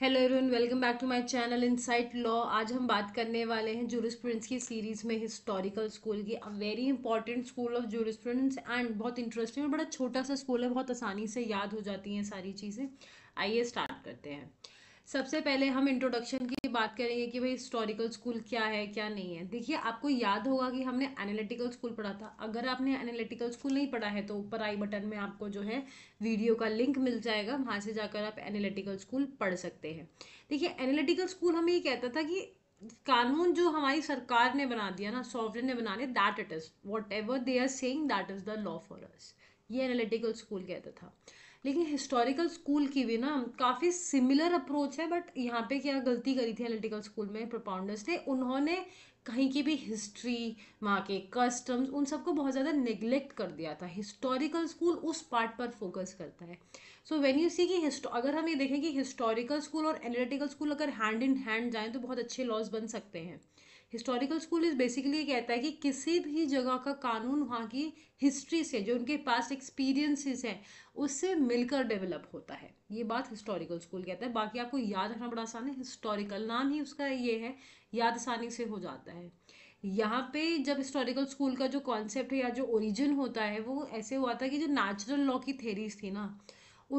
hello everyone welcome back to my channel Insight Law आज हम बात करने वाले हैं जूरिस्प्रूडेंस की सीरीज में हिस्टोरिकल स्कूल की a very important school of jurisprudence and बहुत इंटरेस्टिंग और बड़ा छोटा सा स्कूल है बहुत आसानी से याद हो जाती हैं सारी चीज़ें आइए स्टार्ट करते हैं सबसे पहले हम इंट्रोडक्शन की बात करेंगे कि भाई हिस्टोरिकल स्कूल क्या है क्या नहीं है देखिए आपको याद होगा कि हमने एनालिटिकल स्कूल पढ़ा था अगर आपने एनालिटिकल स्कूल नहीं पढ़ा है तो ऊपर आई बटन में आपको जो है वीडियो का लिंक मिल जाएगा वहाँ से जाकर आप एनालिटिकल स्कूल पढ़ सकते हैं देखिए एनालिटिकल स्कूल हमें ये कहता था कि कानून जो हमारी सरकार ने बना दिया ना सॉफ्टवेयर ने बना दिया that it is whatever they are saying that is the law for us ये एनालिटिकल स्कूल कहता था लेकिन हिस्टोरिकल स्कूल की भी ना काफ़ी सिमिलर अप्रोच है बट यहाँ पे क्या गलती करी थी एनालिटिकल स्कूल में प्रोपाउंडर्स ने उन्होंने कहीं की भी हिस्ट्री वहाँ के कस्टम्स उन सबको बहुत ज़्यादा निगलेक्ट कर दिया था हिस्टोरिकल स्कूल उस पार्ट पर फोकस करता है सो वेन यू सी कि हिस्टो अगर हम ये देखें कि हिस्टोरिकल स्कूल और एनालिटिकल स्कूल अगर हैंड इन हैंड जाएँ तो बहुत अच्छे लॉज बन सकते हैं हिस्टोरिकल स्कूल इस बेसिकली ये कहता है कि किसी भी जगह का कानून वहाँ की हिस्ट्री से जो उनके पास एक्सपीरियंसेस हैं उससे मिलकर डेवलप होता है ये बात हिस्टोरिकल स्कूल कहता है बाकी आपको याद रखना बड़ा आसान है हिस्टोरिकल नाम ही उसका ये है याद आसानी से हो जाता है यहाँ पे जब हिस्टोरिकल स्कूल का जो कॉन्सेप्ट है या जो ओरिजिन होता है वो ऐसे हुआ था कि जो नेचुरल लॉ की थेरीज थी ना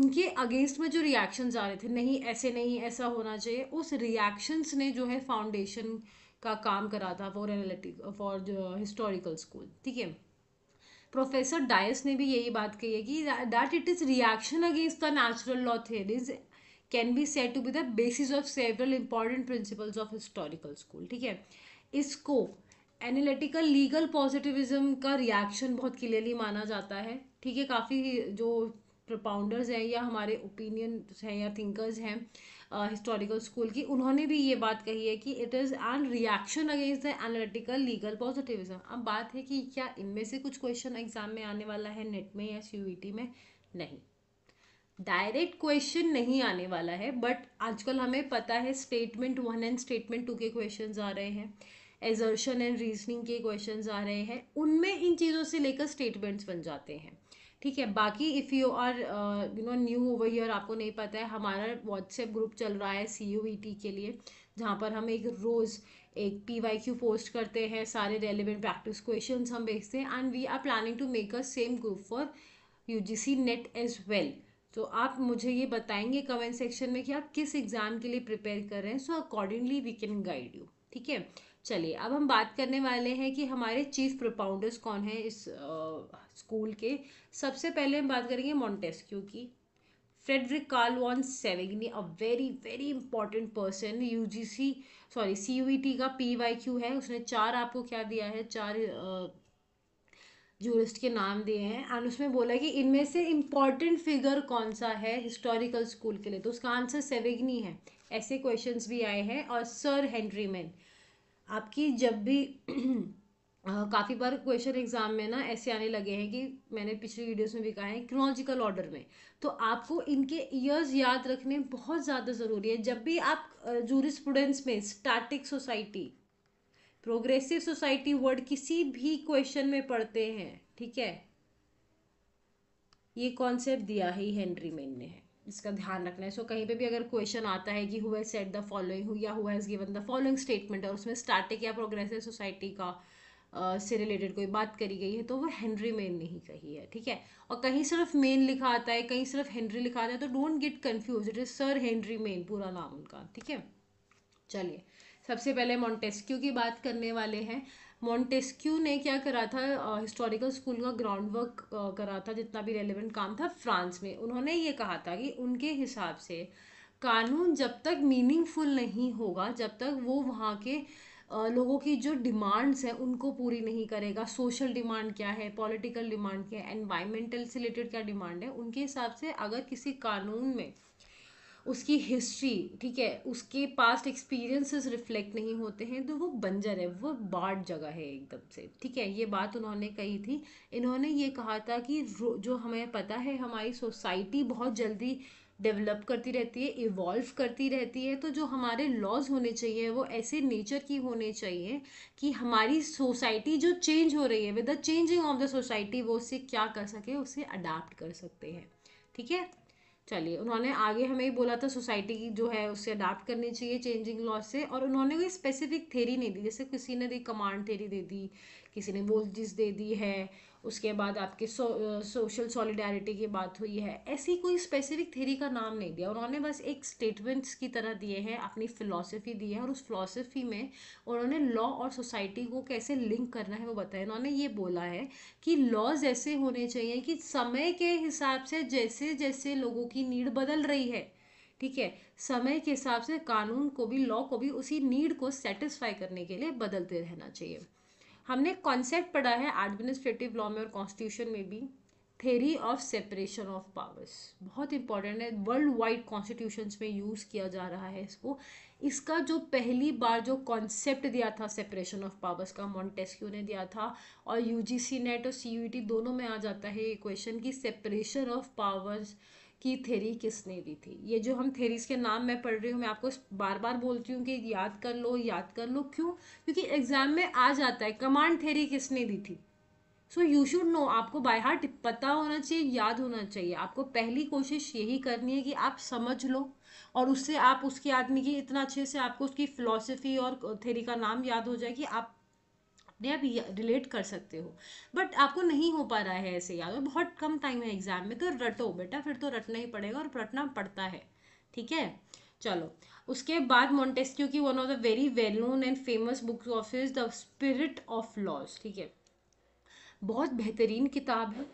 उनके अगेंस्ट में जो रिएक्शंस आ रहे थे नहीं ऐसे नहीं ऐसा होना चाहिए उस रिएक्शंस ने जो है फाउंडेशन का काम करा था for analytic for historical school ठीक है प्रोफेसर डायस ने भी यही बात कही है कि that it is reaction against the natural law theories can be set to be the basis of several important principles of historical school ठीक है इसको एनालिटिकल लीगल पॉजिटिविज्म का रिएक्शन बहुत क्लियरली माना जाता है ठीक है काफ़ी जो प्रोपाउंडर्स हैं या हमारे ओपिनियन हैं या थिंकर्स हैं हिस्टोरिकल uh, स्कूल की उन्होंने भी ये बात कही है कि it is an reaction against the analytical legal positivism अब बात है कि क्या इनमें से कुछ क्वेश्चन एग्जाम में आने वाला है नेट में या सी e में नहीं डायरेक्ट क्वेश्चन नहीं आने वाला है बट आजकल हमें पता है statement one and statement two के क्वेश्चन आ रहे हैं एजर्शन एंड रीजनिंग के क्वेश्चन आ रहे हैं उनमें इन चीज़ों से लेकर स्टेटमेंट्स बन जाते हैं ठीक है बाकी if you are you know new over here आपको नहीं पता है हमारा व्हाट्सएप ग्रुप चल रहा है सी यू ई टी के लिए जहाँ पर हम एक रोज़ एक पी वाई क्यू पोस्ट करते हैं सारे रेलिवेंट प्रैक्टिस क्वेश्चन हम भेजते हैं and we are planning to make a same group for U G C NET as well तो आप मुझे ये बताएंगे कमेंट सेक्शन में कि आप किस एग्ज़ाम के लिए प्रिपेयर कर रहे हैं so accordingly we can guide you ठीक है चलिए अब हम बात करने वाले हैं कि हमारे चीफ प्रोपाउंडर्स कौन हैं इस स्कूल के सबसे पहले हम बात करेंगे मॉन्टेस्क्यू की Friedrich Karl von Savigny a very very important person U G C sorry C U E T का पी वाई क्यू है उसने चार आपको क्या दिया है चार जूरिस्ट के नाम दिए हैं एंड उसमें बोला कि इनमें से इम्पॉर्टेंट फिगर कौन सा है हिस्टोरिकल स्कूल के लिए तो उसका आंसर सेवेगनी है ऐसे क्वेश्चंस भी आए हैं और सर मैन आपकी जब भी काफ़ी बार क्वेश्चन एग्जाम में ना ऐसे आने लगे हैं कि मैंने पिछली वीडियोस में भी कहा है क्रोनोलॉजिकल ऑर्डर में तो आपको इनके ईयर्स याद रखने बहुत ज़्यादा ज़रूरी है जब भी आप स्टूडेंट्स में static society progressive society word किसी भी क्वेश्चन में पढ़ते हैं ठीक है ये कॉन्सेप्ट दिया है हेनरी मेन ने है इसका ध्यान रखना है सो so, कहीं पे भी अगर क्वेश्चन आता है कि हुए सेट द फॉलोइंग या हुआ has given the following statement और उसमें स्टार्टिक या प्रोग्रेसिव सोसाइटी का uh, से रिलेटेड कोई बात करी गई है तो वो हेनरी मेन नहीं कही है ठीक है और कहीं सिर्फ मेन लिखा आता है कहीं सिर्फ हेनरी लिखा आता है तो don't get confuse it is sir Henry Maine पूरा नाम उनका ठीक है चलिए सबसे पहले मॉन्टेस्क्यू की बात करने वाले हैं मॉन्टेस्क्यू ने क्या करा था हिस्टोरिकल स्कूल का ग्राउंड वर्क करा था जितना भी रेलिवेंट काम था फ्रांस में उन्होंने ये कहा था कि उनके हिसाब से कानून जब तक मीनिंगफुल नहीं होगा जब तक वो वहाँ के लोगों की जो डिमांड्स हैं उनको पूरी नहीं करेगा सोशल डिमांड क्या है पॉलिटिकल डिमांड क्या है एनवायरमेंटल से रिलेटेड क्या डिमांड है उनके हिसाब से अगर किसी कानून में उसकी हिस्ट्री ठीक है उसके पास्ट एक्सपीरियंसेस रिफ्लेक्ट नहीं होते हैं तो वो बंजर है वो बाढ़ जगह है एकदम से ठीक है ये बात उन्होंने कही थी इन्होंने ये कहा था कि जो हमें पता है हमारी सोसाइटी बहुत जल्दी डेवलप करती रहती है इवॉल्व करती रहती है तो जो हमारे लॉज होने चाहिए वो ऐसे नेचर की होने चाहिए कि हमारी सोसाइटी जो चेंज हो रही है with the changing of the society वो उससे क्या कर सके उसे अडाप्ट कर सकते हैं ठीक है चलिए उन्होंने आगे हमें ही बोला था सोसाइटी की जो है उससे अडाप्ट करनी चाहिए चेंजिंग लॉ से और उन्होंने कोई स्पेसिफिक थेरी नहीं दी जैसे किसी ने दी कमांड थेरी दे दी किसी ने वोल्टेज दे दी है उसके बाद आपके सो, सोशल सॉलिडारिटी की बात हुई है ऐसी कोई स्पेसिफिक थेरी का नाम नहीं दिया उन्होंने बस एक स्टेटमेंट्स की तरह दिए हैं अपनी फ़िलासफ़ी दी है और उस फिलासफ़ी में उन्होंने लॉ और सोसाइटी को कैसे लिंक करना है वो बताया उन्होंने ये बोला है कि लॉज ऐसे होने चाहिए कि समय के हिसाब से जैसे जैसे लोगों की नीड बदल रही है ठीक है समय के हिसाब से कानून को भी लॉ को भी उसी नीड को सेटिस्फाई करने के लिए बदलते रहना चाहिए हमने कॉन्सेप्ट पढ़ा है एडमिनिस्ट्रेटिव लॉ में और कॉन्स्टिट्यूशन में भी theory of separation of powers बहुत इंपॉर्टेंट है वर्ल्ड वाइड कॉन्स्टिट्यूशंस में यूज़ किया जा रहा है इसको इसका जो पहली बार जो कॉन्सेप्ट दिया था सेपरेशन ऑफ पावर्स का मॉन्टेस्क्यू ने दिया था और यूजीसी नेट और सीयूईटी e दोनों में आ जाता है ये क्वेश्चन कि सेपरेशन ऑफ पावर्स की थेरी किसने दी थी ये जो हम थेरीज के नाम मैं पढ़ रही हूँ मैं आपको बार बार बोलती हूँ कि याद कर लो याद कर लो क्यों क्योंकि एग्जाम में आ जाता है कमांड थेरी किसने दी थी सो यू शुड नो आपको बाय हार्ट पता होना चाहिए याद होना चाहिए आपको पहली कोशिश यही करनी है कि आप समझ लो और उससे आप उसके आदमी की इतना अच्छे से आपको उसकी फ़िलासफ़ी और थेरी का नाम याद हो जाए कि आप अपने आप रिलेट कर सकते हो बट आपको नहीं हो पा रहा है ऐसे याद और बहुत कम टाइम है एग्जाम में तो रटो बेटा फिर तो रटना ही पड़ेगा और रटना पड़ता है ठीक है चलो उसके बाद मोन्टेस्क्यू की one of the very well known and famous book of is the spirit of laws ठीक है बहुत बेहतरीन किताब है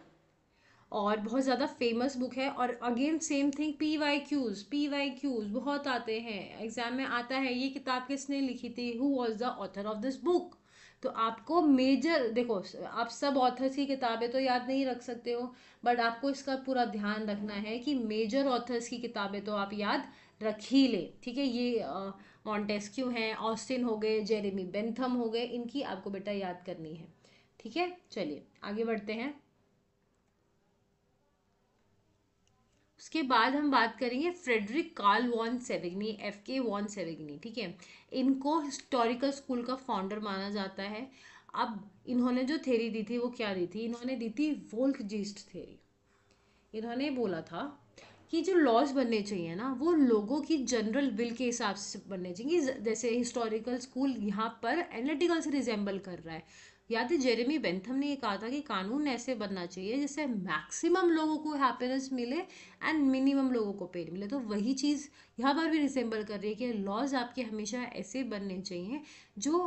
और बहुत ज़्यादा फेमस बुक है और again same thing P Y Qs P Y Qs बहुत आते हैं एग्जाम में आता है ये किताब किसने लिखी थी who was the author of this book तो आपको मेजर देखो आप सब ऑथर्स की किताबें तो याद नहीं रख सकते हो बट आपको इसका पूरा ध्यान रखना है कि मेजर ऑथर्स की किताबें तो आप याद रख ही ले ठीक है ये मॉन्टेस्क्यू हैं ऑस्टिन हो गए जेरेमी बेंथम हो गए इनकी आपको बेटा याद करनी है ठीक है चलिए आगे बढ़ते हैं उसके बाद हम बात करेंगे Friedrich Karl von Savigny F K von Savigny ठीक है इनको हिस्टोरिकल स्कूल का फाउंडर माना जाता है अब इन्होंने जो थेरी दी थी वो क्या दी थी इन्होंने दी थी वोल्क जीस्ट थेरी इन्होंने बोला था कि जो लॉज बनने चाहिए ना वो लोगों की जनरल विल के हिसाब से बनने चाहिए जैसे हिस्टोरिकल स्कूल यहाँ पर एनालिटिकल से रिजेंबल कर रहा है याद है जेरेमी बेंथम ने ये कहा था कि कानून ऐसे बनना चाहिए जिससे मैक्सिमम लोगों को हैप्पीनेस मिले एंड मिनिमम लोगों को पेन मिले तो वही चीज़ यहाँ पर भी रिसेंबल कर रही है कि लॉज आपके हमेशा ऐसे बनने चाहिए जो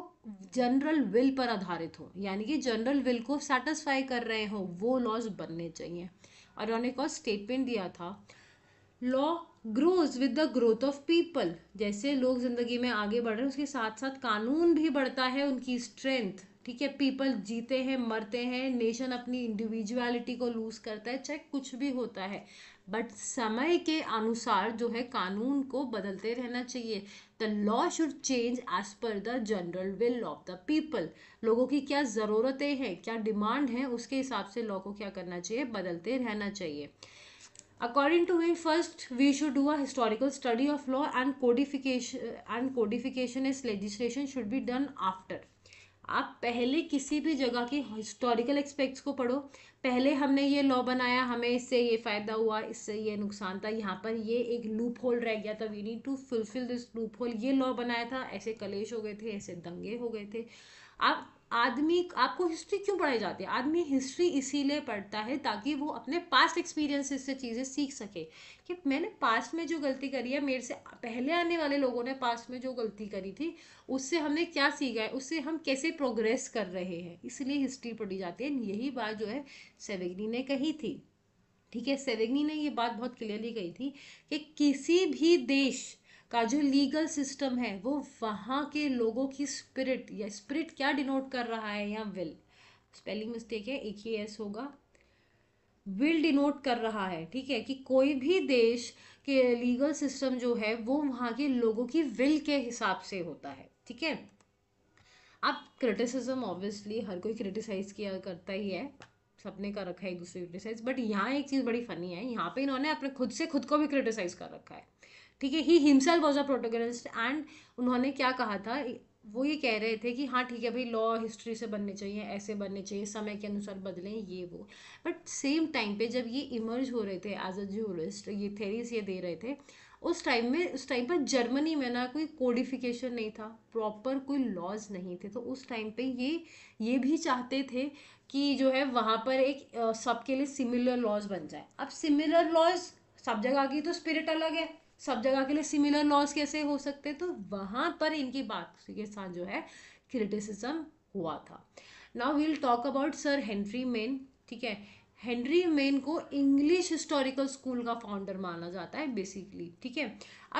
जनरल विल पर आधारित हो यानी कि जनरल विल को सेटिस्फाई कर रहे हो वो लॉज बनने चाहिए और उन्होंने एक और स्टेटमेंट दिया था law grows with the growth of people जैसे लोग ज़िंदगी में आगे बढ़ रहे हैं उसके साथ साथ कानून भी बढ़ता है उनकी स्ट्रेंथ ठीक है पीपल जीते हैं मरते हैं नेशन अपनी इंडिविजुअलिटी को लूज करता है चाहे कुछ भी होता है बट समय के अनुसार जो है कानून को बदलते रहना चाहिए the law should change as per the general will of the people लोगों की क्या ज़रूरतें हैं क्या डिमांड है उसके हिसाब से लॉ को क्या करना चाहिए बदलते रहना चाहिए according to him first we should do a historical study of law and codification and codification is legislation should be done after आप पहले किसी भी जगह की हिस्टोरिकल एक्सपेक्ट्स को पढ़ो पहले हमने ये लॉ बनाया हमें इससे ये फ़ायदा हुआ इससे ये नुकसान था यहाँ पर ये एक लूप होल रह गया था we need to fulfil this loophole ये लॉ बनाया था ऐसे कलेश हो गए थे ऐसे दंगे हो गए थे आप आदमी आपको हिस्ट्री क्यों पढ़ाई जाती है आदमी हिस्ट्री इसीलिए पढ़ता है ताकि वो अपने पास्ट एक्सपीरियंसेस से चीज़ें सीख सके कि मैंने पास्ट में जो गलती करी है मेरे से पहले आने वाले लोगों ने पास्ट में जो गलती करी थी उससे हमने क्या सीखा है उससे हम कैसे प्रोग्रेस कर रहे हैं इसलिए हिस्ट्री पढ़ी जाती है यही बात जो है सेवेगनी ने कही थी ठीक है सेवेगनी ने ये बात बहुत क्लियरली कही थी कि किसी भी देश का जो लीगल सिस्टम है वो वहाँ के लोगों की स्पिरिट या स्पिरिट क्या डिनोट कर रहा है या विल स्पेलिंग मिस्टेक है एक ही एस होगा विल डिनोट कर रहा है ठीक है कि कोई भी देश के लीगल सिस्टम जो है वो वहाँ के लोगों की विल के हिसाब से होता है ठीक है अब क्रिटिसिज्म ऑब्वियसली हर कोई क्रिटिसाइज किया करता ही है सबने कर रखा है एक दूसरे क्रिटिसाइज बट यहाँ एक चीज़ बड़ी फनी है यहाँ पे इन्होंने अपने खुद से खुद को भी क्रिटिसाइज कर रखा है ठीक है he himself was a protagonist and उन्होंने क्या कहा था वो ये कह रहे थे कि हाँ ठीक है भाई लॉ हिस्ट्री से बनने चाहिए ऐसे बनने चाहिए समय के अनुसार बदलें ये वो बट सेम टाइम पे जब ये इमर्ज हो रहे थे एज अ जूरिस्ट ये थेरीज ये दे रहे थे उस टाइम में उस टाइम पर जर्मनी में ना कोई कोडिफिकेशन नहीं था प्रॉपर कोई लॉज नहीं थे तो उस टाइम पे ये ये भी चाहते थे कि जो है वहाँ पर एक सबके लिए सिमिलर लॉज बन जाए अब सिमिलर लॉज सब जगह की तो स्पिरिट अलग है सब जगह के लिए सिमिलर लॉज कैसे हो सकते तो वहां पर इनकी बात के साथ जो है क्रिटिसिज्म हुआ था now we'll talk about sir Henry Maine ठीक है हेनरी मेन को इंग्लिश हिस्टोरिकल स्कूल का फाउंडर माना जाता है बेसिकली ठीक है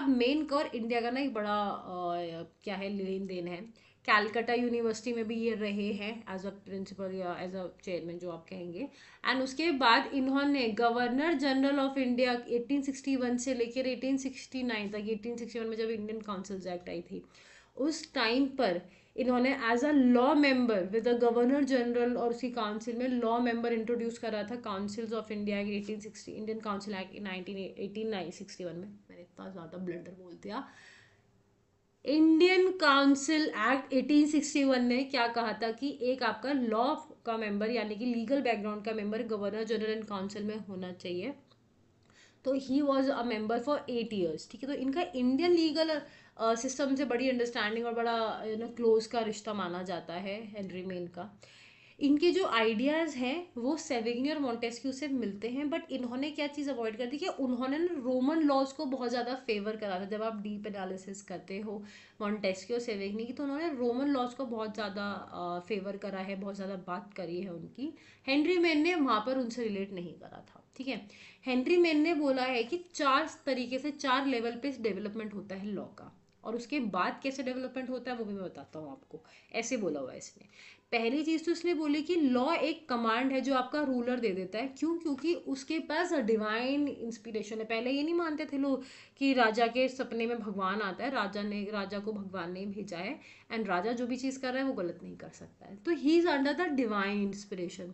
अब मेन का और इंडिया का ना एक बड़ा आ, क्या है लेन देन है कैलकाटा यूनिवर्सिटी में भी ये रहे हैं एज अ प्रिंसिपल या एज अ चेयरमैन जो आप कहेंगे एंड उसके बाद इन्होंने गवर्नर जनरल ऑफ इंडिया 1861 से लेकर 1869 तक 1861 में जब इंडियन काउंसिल्स एक्ट आई थी उस टाइम पर इन्होंने as a law member with a governor general और उसकी काउंसिल में लॉ मेंबर इंट्रोड्यूस करा था councils of India act eighteen sixty Indian council act eighteen sixty one में मैंने इतना ज़्यादा ब्लडर बोल दिया इंडियन काउंसिल एक्ट 1861 ने क्या कहा था कि एक आपका लॉ का मेंबर यानी कि लीगल बैकग्राउंड का member governor general and council में होना चाहिए तो he was a member for eight years ठीक है तो इनका इंडियन लीगल सिस्टम से बड़ी अंडरस्टैंडिंग और बड़ा यू नो क्लोज का रिश्ता माना जाता है हेनरी मेन का इनके जो आइडियाज़ हैं वो सेविग्नी और मोन्टेस्क्यू से मिलते हैं बट इन्होंने क्या चीज़ अवॉइड कर दी कि उन्होंने ना रोमन लॉज को बहुत ज़्यादा फेवर करा था जब आप डीप एनालिसिस करते हो मोन्टेस्क्यू और सेविग्नी की तो उन्होंने रोमन लॉज को बहुत ज़्यादा फेवर करा है बहुत ज़्यादा बात करी है उनकी हेनरी मैन ने वहाँ पर उनसे रिलेट नहीं करा था ठीक है हेनरी मैन ने बोला है कि चार तरीके से चार लेवल पे डेवलपमेंट होता है लॉ का और उसके बाद कैसे डेवलपमेंट होता है वो भी मैं बताता हूँ आपको ऐसे बोला हुआ है इसने पहली चीज़ तो इसने बोली कि लॉ एक कमांड है जो आपका रूलर दे देता है क्यों क्योंकि उसके पास डिवाइन इंस्पिरेशन है पहले ये नहीं मानते थे लोग कि राजा के सपने में भगवान आता है राजा ने राजा को भगवान ने भेजा है एंड राजा जो भी चीज़ कर रहा है वो गलत नहीं कर सकता है तो he is under the divine inspiration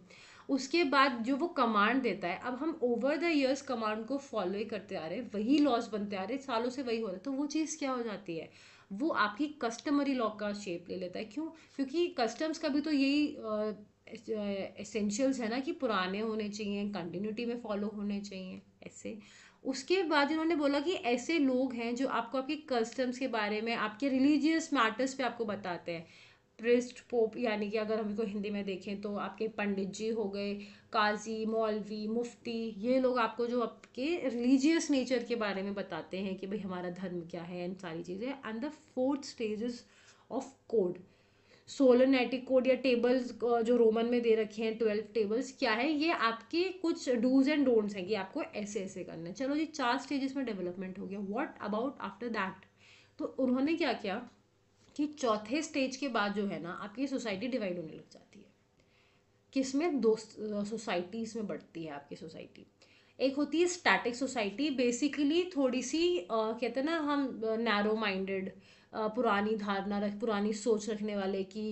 उसके बाद जो वो कमांड देता है अब हम ओवर द ईयर्स कमांड को फॉलो ही करते आ रहे हैं वही लॉस बनते आ रहे हैं सालों से वही हो रहा है तो वो चीज़ क्या हो जाती है वो आपकी कस्टमरी लॉ का शेप ले लेता है क्यों क्योंकि कस्टम्स का भी तो यही एसेंशियल्स है ना कि पुराने होने चाहिए कंटिन्यूटी में फॉलो होने चाहिए ऐसे उसके बाद इन्होंने बोला कि ऐसे लोग हैं जो आपको आपके कस्टम्स के बारे में आपके रिलीजियस मैटर्स पे आपको बताते हैं प्रिस्ट पोप यानी कि अगर हम इसको हिंदी में देखें तो आपके पंडित जी हो गए काजी मौलवी मुफ्ती ये लोग आपको जो आपके रिलीजियस नेचर के बारे में बताते हैं कि भाई हमारा धर्म क्या है एंड सारी चीज़ें and the fourth stages of code सोलोनेटिक कोड या टेबल्स जो रोमन में दे रखे हैं ट्वेल्व टेबल्स क्या है ये आपके कुछ डूज एंड डोंट्स हैं कि आपको ऐसे ऐसे करना है चलो जी चार स्टेजेस में डेवलपमेंट हो गया व्हाट अबाउट आफ्टर दैट तो उन्होंने क्या किया कि चौथे स्टेज के बाद जो है ना आपकी सोसाइटी डिवाइड होने लग जाती है किसमें दो सोसाइटीज़ में बढ़ती है आपकी सोसाइटी एक होती है स्टैटिक सोसाइटी बेसिकली थोड़ी सी आ, कहते हैं ना हम नैरो माइंडेड पुरानी धारणा रख पुरानी सोच रखने वाले की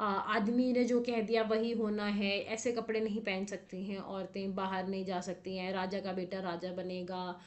आदमी ने जो कह दिया वही होना है ऐसे कपड़े नहीं पहन सकती हैं औरतें बाहर नहीं जा सकती हैं राजा का बेटा राजा बनेगा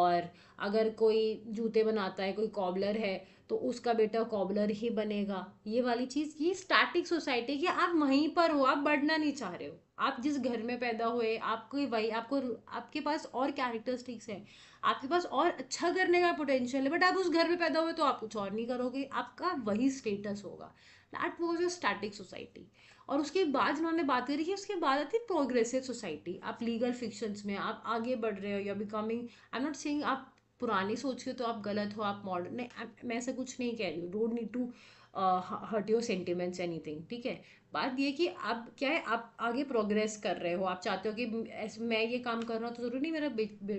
और अगर कोई जूते बनाता है कोई कॉबलर है तो उसका बेटा कॉबलर ही बनेगा ये वाली चीज़ ये स्टार्टिंग सोसाइटी की आप वहीं पर हो आप बढ़ना नहीं चाह रहे हो आप जिस घर में पैदा हुए आपको वही आपको आपके पास और कैरेक्टरिस्टिक्स हैं आपके पास और अच्छा करने का पोटेंशियल है बट आप उस घर में पैदा हुए तो आप कुछ और नहीं करोगे आपका वही स्टेटस होगा that was a static society और उसके बाद जिन्होंने बात करी है उसके बाद आती है प्रोग्रेसिव सोसाइटी आप लीगल फिक्शंस में आप आगे बढ़ रहे हो या becoming I am not saying आप पुरानी सोच के तो आप गलत हो आप मॉडर्न मैं ऐसा कुछ नहीं कह रही हूँ don't need to hurt your sentiments anything ठीक है बात ये कि आप क्या है आप आगे प्रोग्रेस कर रहे हो आप चाहते हो कि मैं ये काम कर रहा हूँ तो ज़रूरी नहीं मेरा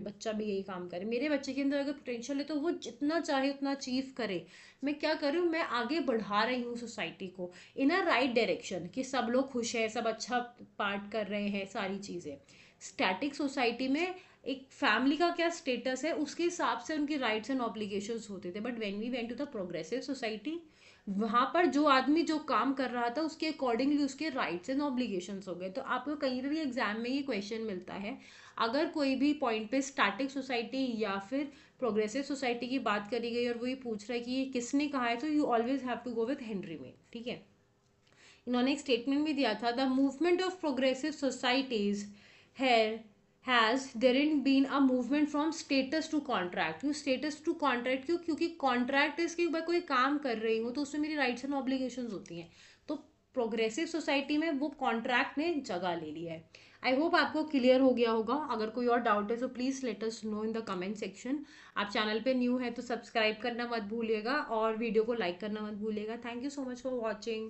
बच्चा भी यही काम करे मेरे बच्चे के अंदर अगर पोटेंशियल है तो वो जितना चाहे उतना अचीव करे मैं क्या कर रही हूँ मैं आगे बढ़ा रही हूँ सोसाइटी को इन अ राइट डायरेक्शन कि सब लोग खुश हैं सब अच्छा पार्ट कर रहे हैं सारी चीज़ें स्टैटिक सोसाइटी में एक फैमिली का क्या स्टेटस है उसके हिसाब से उनके राइट्स एंड ऑब्लिगेशंस होते थे but when we went to the progressive society वहाँ पर जो आदमी जो काम कर रहा था उसके अकॉर्डिंगली उसके राइट्स एंड ऑब्लिगेशंस हो गए तो आपको कहीं भी एग्जाम में ये क्वेश्चन मिलता है अगर कोई भी पॉइंट पे स्टैटिक सोसाइटी या फिर प्रोग्रेसिव सोसाइटी की बात करी गई और वो ये पूछ रहा है कि ये किसने कहा है तो you always have to go with Henry Maine ठीक है इन्होंने एक स्टेटमेंट भी दिया था the movement of progressive societies है has there in been a movement from status to contract क्यों स्टेटस टू कॉन्ट्रैक्ट क्यों क्योंकि कॉन्ट्रैक्ट इसके ऊपर मैं कोई काम कर रही हूँ तो उसमें मेरी राइट्स एंड ऑब्लिगेशन होती हैं तो प्रोग्रेसिव सोसाइटी में वो कॉन्ट्रैक्ट ने जगह ले ली है आई होप आपको क्लियर हो गया होगा अगर कोई और डाउट है तो please let us know in the comment section आप चैनल पे न्यू है तो सब्सक्राइब करना मत भूलिएगा और वीडियो को लाइक करना मत भूलिएगा thank you so much for watching